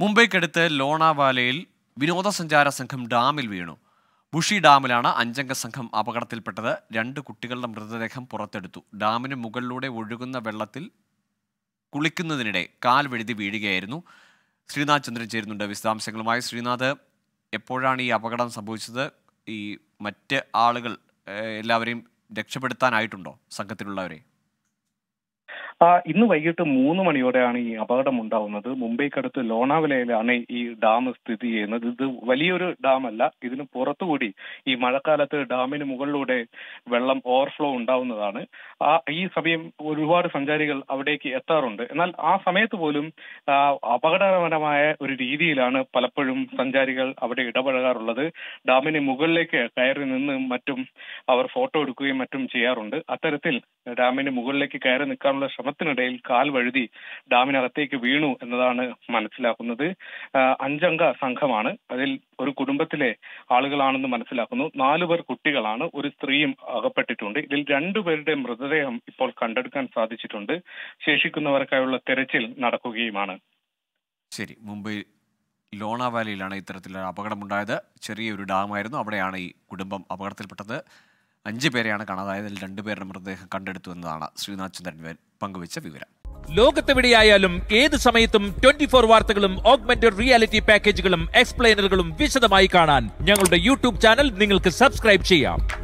മുംബൈക്കടുത്ത് ലോണാവാലയിൽ വിനോദസഞ്ചാര സംഘം ഡാമിൽ വീണു ബുഷി ഡാമിലാണ് അഞ്ചംഗ സംഘം അപകടത്തിൽപ്പെട്ടത് രണ്ട് കുട്ടികളുടെ മൃതദേഹം പുറത്തെടുത്തു ഡാമിന് മുകളിലൂടെ ഒഴുകുന്ന വെള്ളത്തിൽ കുളിക്കുന്നതിനിടെ കാൽ വെഴുതി വീഴുകയായിരുന്നു ശ്രീനാഥ് ചന്ദ്രൻ ചേരുന്നുണ്ട് വിശദാംശങ്ങളുമായി ശ്രീനാഥ് എപ്പോഴാണ് ഈ അപകടം സംഭവിച്ചത് ഈ മറ്റ് ആളുകൾ എല്ലാവരെയും രക്ഷപ്പെടുത്താനായിട്ടുണ്ടോ സംഘത്തിലുള്ളവരെ ഇന്ന് വൈകിട്ട് മൂന്ന് മണിയോടെയാണ് ഈ അപകടം ഉണ്ടാവുന്നത് മുംബൈക്കടുത്ത് ലോണാവലയിലാണ് ഈ ഡാം സ്ഥിതി ചെയ്യുന്നത് ഇത് വലിയൊരു ഡാം അല്ല ഇതിന് പുറത്തുകൂടി ഈ മഴക്കാലത്ത് ഡാമിന് മുകളിലൂടെ വെള്ളം ഓവർഫ്ലോ ഉണ്ടാവുന്നതാണ് ആ ഈ സമയം ഒരുപാട് സഞ്ചാരികൾ അവിടേക്ക് എത്താറുണ്ട് എന്നാൽ ആ സമയത്ത് പോലും അപകടകരമായ ഒരു രീതിയിലാണ് പലപ്പോഴും സഞ്ചാരികൾ അവിടെ ഇടപഴകാറുള്ളത് ഡാമിന് മുകളിലേക്ക് കയറി നിന്ന് മറ്റും അവർ ഫോട്ടോ എടുക്കുകയും മറ്റും ചെയ്യാറുണ്ട് അത്തരത്തിൽ ഡാമിന് മുകളിലേക്ക് കയറി നിൽക്കാനുള്ള ശ്രമം ശ്രമത്തിനിടയിൽ കാൽ വഴുതി ഡാമിനകത്തേക്ക് വീണു എന്നതാണ് മനസ്സിലാക്കുന്നത് അഞ്ചംഗ സംഘമാണ് അതിൽ ഒരു കുടുംബത്തിലെ ആളുകളാണെന്ന് മനസ്സിലാക്കുന്നു പേർ കുട്ടികളാണ് ഒരു സ്ത്രീയും അകപ്പെട്ടിട്ടുണ്ട് ഇതിൽ രണ്ടുപേരുടെ മൃതദേഹം ഇപ്പോൾ കണ്ടെടുക്കാൻ സാധിച്ചിട്ടുണ്ട് ശേഷിക്കുന്നവർക്കായുള്ള തെരച്ചിൽ നടക്കുകയുമാണ് ശരി മുംബൈ ലോണാവാലിയിലാണ് ഇത്തരത്തിലൊരു അപകടമുണ്ടായത് ചെറിയൊരു ഡാമായിരുന്നു അവിടെയാണ് ഈ കുടുംബം അപകടത്തിൽപ്പെട്ടത് അഞ്ച് പേരെയാണ് രണ്ടു രണ്ടുപേരുടെ മൃതദേഹം കണ്ടെടുത്തു എന്നതാണ് ശ്രീനാഥ് ചന്ദ്രൻ പങ്കുവച്ച വിവരം ലോകത്തെവിടെയായാലും ഏത് സമയത്തും ട്വന്റി ഫോർ വാർത്തകളും ഓഗ്മെന്റഡ് റിയാലിറ്റി പാക്കേജുകളും എക്സ്പ്ലെയിനറുകളും വിശദമായി കാണാൻ ഞങ്ങളുടെ യൂട്യൂബ് ചാനൽ നിങ്ങൾക്ക് സബ്സ്ക്രൈബ് ചെയ്യാം